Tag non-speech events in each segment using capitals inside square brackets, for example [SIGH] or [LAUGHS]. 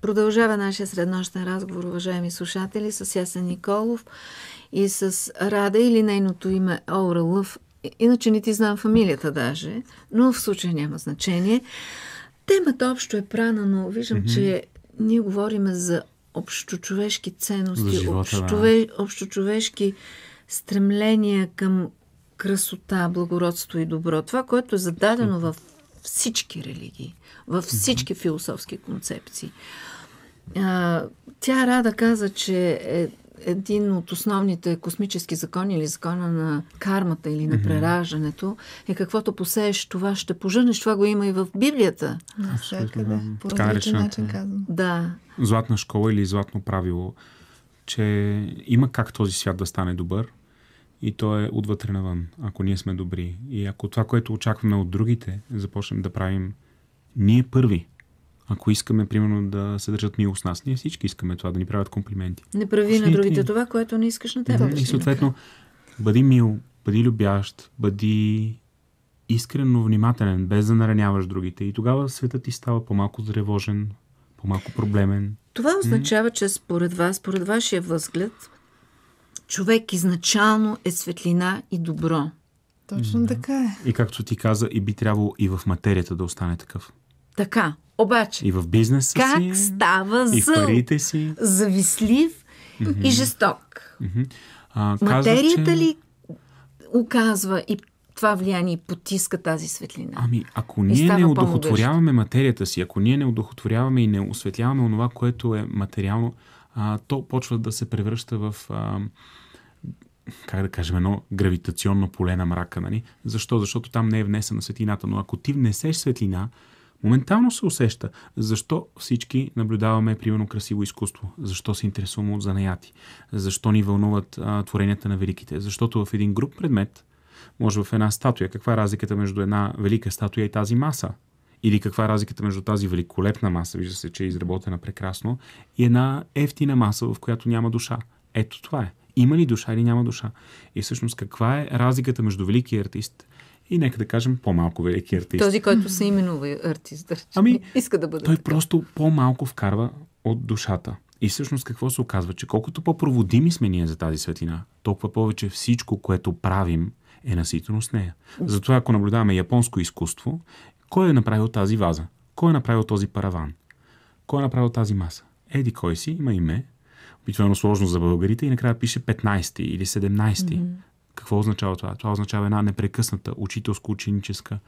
Продължава нашия среднощен разговор, уважаеми слушатели, с Ясен Николов и с Рада или нейното име Оура Лъв. Иначе не ти знам фамилията даже, но в случая няма значение. Темата общо е прана, но виждам, mm-hmm. че ние говорим за общочовешки ценности, живота, общове, да. общочовешки стремления към красота, благородство и добро. Това, което е зададено в всички религии, във всички философски концепции. А, тя Рада каза, че е един от основните космически закони или закона на кармата или на прераждането е каквото посееш, това ще поженеш. Това го има и в Библията. Навсякъде. По е различен начин Да. Златна школа или златно правило, че има как този свят да стане добър, и то е отвътре навън, ако ние сме добри. И ако това, което очакваме от другите, започнем да правим ние първи. Ако искаме, примерно, да се държат мило с нас, ние всички искаме това, да ни правят комплименти. Не прави Пошли на другите ти. това, което не искаш на теб. Да, и съответно, бъди мил, бъди любящ, бъди искрено внимателен, без да нараняваш другите. И тогава светът ти става по-малко заревожен, по-малко проблемен. Това означава, че според вас, според вашия възглед, човек изначално е светлина и добро. Точно да. така е. И както ти каза, и би трябвало и в материята да остане такъв. Така. Обаче. И в бизнеса как си. Как става и в парите си. Завислив mm-hmm. и жесток. Mm-hmm. А, Материята че... ли оказва и това влияние потиска тази светлина. Ами, ако ние не удохотворяваме материята си, ако ние не удохотворяваме и не осветляваме онова, което е материално, а, то почва да се превръща в а, как да кажем, едно гравитационно поле на мрака. Нали? Защо? Защото там не е внесена светлината. Но ако ти внесеш светлина, моментално се усеща. Защо всички наблюдаваме, примерно, красиво изкуство? Защо се интересуваме от занаяти? Защо ни вълнуват а, творенията на великите? Защото в един груп предмет, може в една статуя, каква е разликата между една велика статуя и тази маса? Или каква е разликата между тази великолепна маса, вижда се, че е изработена прекрасно, и една ефтина маса, в която няма душа. Ето това е. Има ли душа или няма душа? И всъщност каква е разликата между велики артист и нека да кажем по-малко велики артист. Този, който се именува артист, да ами, иска да бъде. Той така. просто по-малко вкарва от душата. И всъщност какво се оказва? Че колкото по-проводими сме ние за тази светлина, толкова повече всичко, което правим, е наситено с нея. Затова, ако наблюдаваме японско изкуство, кой е направил тази ваза? Кой е направил този параван? Кой е направил тази маса? Еди кой си, има име. Обикновено сложно за българите и накрая пише 15 ти или 17. Mm-hmm. Какво означава това? Това означава една непрекъсната учителско-ученическа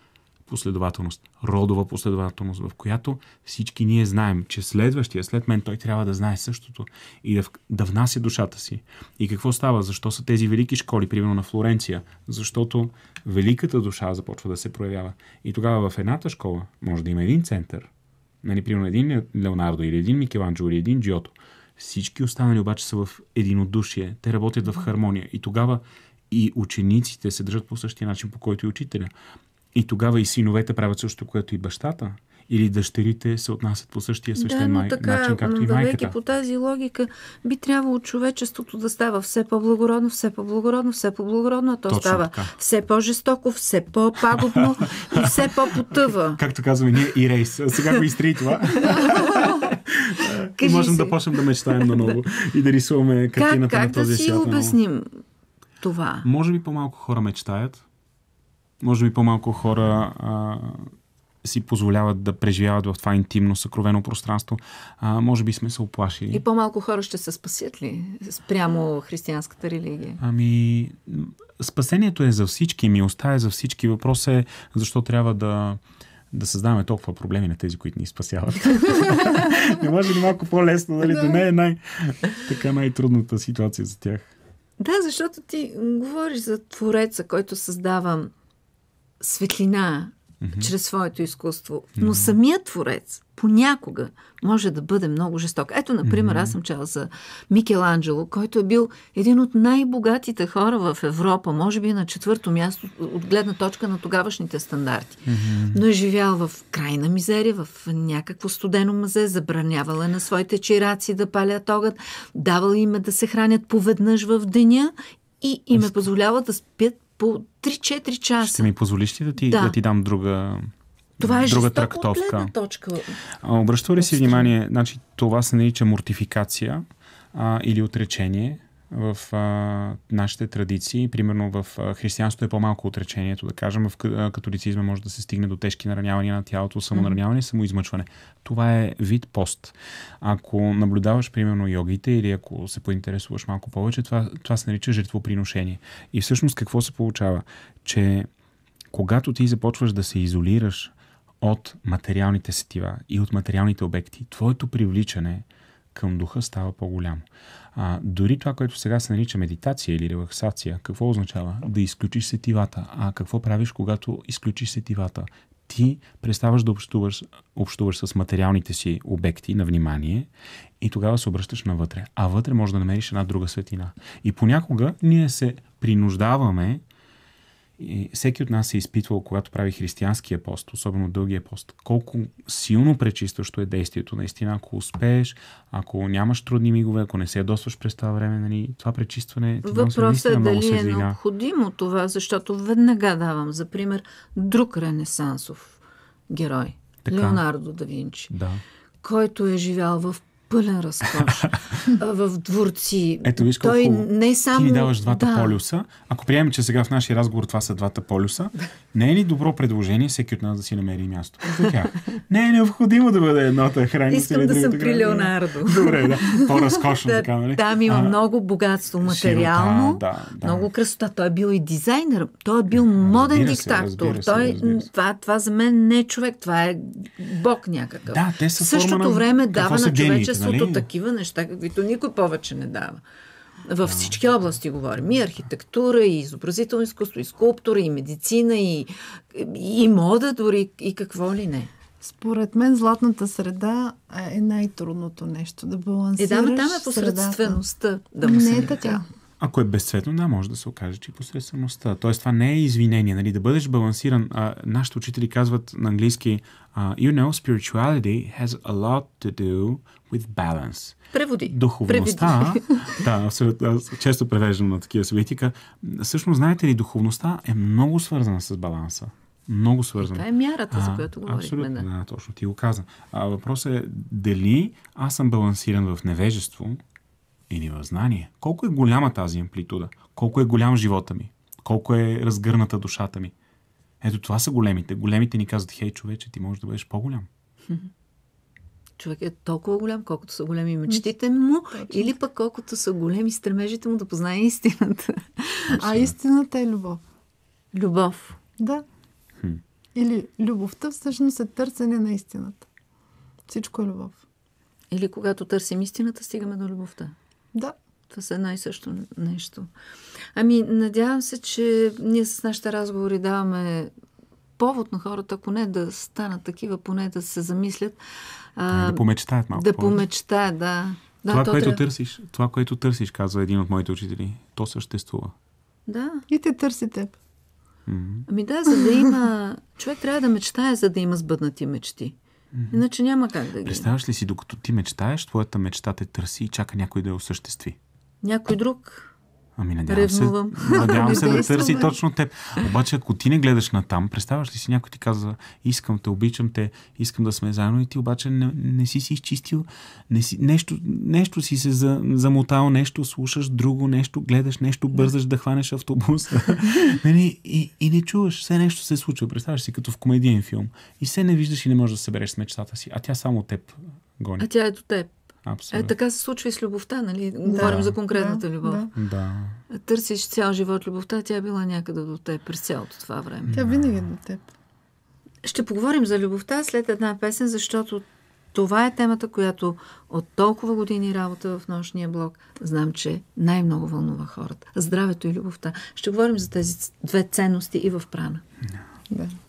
последователност, родова последователност, в която всички ние знаем, че следващия, след мен, той трябва да знае същото и да, да внася душата си. И какво става? Защо са тези велики школи, примерно на Флоренция? Защото великата душа започва да се проявява. И тогава в едната школа може да има един център, нали, примерно един Леонардо или един Микеланджело или един Джиото. Всички останали обаче са в единодушие. Те работят в хармония. И тогава и учениците се държат по същия начин, по който и учителя. И тогава и синовете правят също, което и бащата. Или дъщерите се отнасят по същия свещен да, май, така, начин, както и майката. по тази логика, би трябвало човечеството да става все по-благородно, все по-благородно, все по-благородно, а то Точно става така. все по-жестоко, все по-пагубно и все по-потъва. [LAUGHS] Както казваме ние, и рейс. Сега го изтри това. Кажи можем си. да почнем да мечтаем на ново [LAUGHS] и да рисуваме картината как, как на този свят. Как да си обясним това? Може би по-малко хора мечтаят, може би по-малко хора а, си позволяват да преживяват в това интимно, съкровено пространство. А, може би сме се оплашили. И по-малко хора ще се спасят ли спрямо християнската религия? Ами, спасението е за всички, милостта е за всички. Въпрос е защо трябва да, да създаваме толкова проблеми на тези, които ни спасяват. [LAUGHS] не може ли малко по-лесно, нали? Да. да не е най- така е най-трудната ситуация за тях. Да, защото ти говориш за Твореца, който създава светлина mm-hmm. чрез своето изкуство. Но mm-hmm. самият творец понякога може да бъде много жесток. Ето, например, mm-hmm. аз съм чел за Микеланджело, който е бил един от най-богатите хора в Европа, може би на четвърто място от гледна точка на тогавашните стандарти. Mm-hmm. Но е живял в крайна мизерия, в някакво студено мазе, забранявал е на своите чираци да палят огън, давал им е да се хранят поведнъж в деня и им е ами позволявал да спят по 3-4 часа. Ще ми позволиш ли да ти, да. Да ти дам друга това е друга трактовка. точка. Обръща ли си внимание, значи това се нарича мортификация а, или отречение – в а, нашите традиции. Примерно в а, християнството е по-малко отречението, да кажем. В католицизма може да се стигне до тежки наранявания на тялото, самонараняване, самоизмъчване. Това е вид пост. Ако наблюдаваш, примерно, йогите или ако се поинтересуваш малко повече, това, това се нарича жертвоприношение. И всъщност какво се получава? Че когато ти започваш да се изолираш от материалните сетива и от материалните обекти, твоето привличане – към духа става по-голямо. А, дори това, което сега се нарича медитация или релаксация, какво означава? Да изключиш сетивата. А какво правиш, когато изключиш сетивата? Ти преставаш да общуваш, общуваш с материалните си обекти на внимание и тогава се обръщаш навътре. А вътре може да намериш една друга светлина. И понякога ние се принуждаваме и всеки от нас е изпитвал, когато прави християнския пост, особено дългия пост, колко силно пречистващо е действието. Наистина, ако успееш, ако нямаш трудни мигове, ако не се ядосваш през това време, нали, това пречистване... Въпросът е дали е необходимо това, защото веднага давам за пример друг ренесансов герой. Така. Леонардо да Винчи, да. който е живял в пълен разкош. [LAUGHS] в дворци. Ето виж Той не само... ти ми даваш двата да. полюса. Ако приемем, че сега в нашия разговор това са двата полюса, не е ли добро предложение всеки от нас да си намери място тях? Не е необходимо да бъде едната храна. Искам да съм при Леонардо. Добре, да. По-разкошно така, нали? Там има а, много богатство материално, широта, да, да. много красота. Той е бил и дизайнер, той е бил моден разбира диктатор. Се, се, той, се. Това, това за мен не е човек, това е бог някакъв. Да, те са В същото време дава на човечеството нали? такива неща, каквито никой повече не дава. Във всички области говорим. И архитектура, и изобразително изкуство, и скулптура, и медицина, и, и мода дори, и какво ли не. Според мен златната среда е най-трудното нещо да балансираш. Е, да, там е посредствеността. Да му не е така ако е безцветно, да, може да се окаже, че и е посредствеността. Тоест, това не е извинение, нали, да бъдеш балансиран. А, нашите учители казват на английски uh, You know, spirituality has a lot to do with balance. Преводи. Духовността, Преводи. да, абсолютно, аз често превеждам на такива събития. Всъщност, знаете ли, духовността е много свързана с баланса. Много свързано. Това е мярата, а, за която говорихме. Абсолютно, да, точно ти го каза. А, въпросът е дали аз съм балансиран в невежество, или в знание. Колко е голяма тази амплитуда? Колко е голям живота ми? Колко е разгърната душата ми? Ето това са големите. Големите ни казват, хей, човече, ти можеш да бъдеш по-голям. [LAUGHS] Човек е толкова голям, колкото са големи мечтите му, Точно. или пък колкото са големи стремежите му да познае истината. Абсолютно. А истината е любов. Любов. Да. Хм. Или любовта всъщност е търсене на истината. Всичко е любов. Или когато търсим истината, стигаме до любовта. Да. Това са едно и също нещо. Ами, надявам се, че ние с нашите разговори даваме повод на хората, ако не да станат такива, поне да се замислят. А, да помечтаят малко. Да помечтаят, да. да това, то което трябва... търсиш, това, което търсиш, казва един от моите учители, то съществува. Да. И те търсите. Ами да, за да има... Човек трябва да мечтае, за да има сбъднати мечти. Иначе няма как да ги. Представяш ли си, докато ти мечтаеш, твоята мечта те търси и чака някой да я осъществи? Някой друг. Ами надявам Ревнувам. се, надявам се да търси точно теб. Обаче ако ти не гледаш на там, представяш ли си някой ти казва, искам те, обичам те, искам да сме заедно и ти обаче не, не си си изчистил, не си, нещо, нещо си се за, замотал, нещо слушаш, друго нещо гледаш, нещо бързаш да хванеш автобус. [LAUGHS] и, нали, и, и не чуваш, все нещо се случва. Представяш си като в комедиен филм. И все не виждаш и не можеш да събереш с мечтата си, а тя само теб гони. А тя е до теб. Абсолютно. Е, така се случва и с любовта, нали? Говорим да. за конкретната да, любов. Да. Търсиш цял живот любовта, тя е била някъде до теб през цялото това време. Тя винаги е до теб. Ще поговорим за любовта след една песен, защото това е темата, която от толкова години работа в нощния блок знам, че най-много вълнува хората. Здравето и любовта. Ще говорим за тези две ценности и в прана. Да.